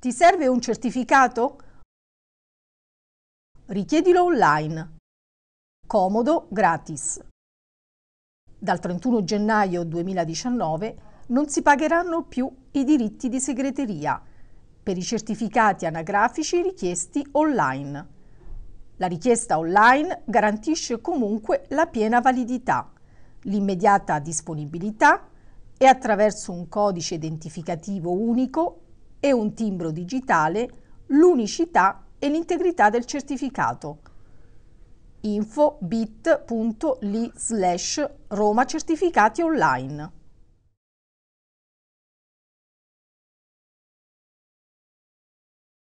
Ti serve un certificato? Richiedilo online. Comodo, gratis. Dal 31 gennaio 2019 non si pagheranno più i diritti di segreteria per i certificati anagrafici richiesti online. La richiesta online garantisce comunque la piena validità, l'immediata disponibilità e attraverso un codice identificativo unico e un timbro digitale, l'unicità e l'integrità del certificato. info bit.ly slash Roma Certificati Online.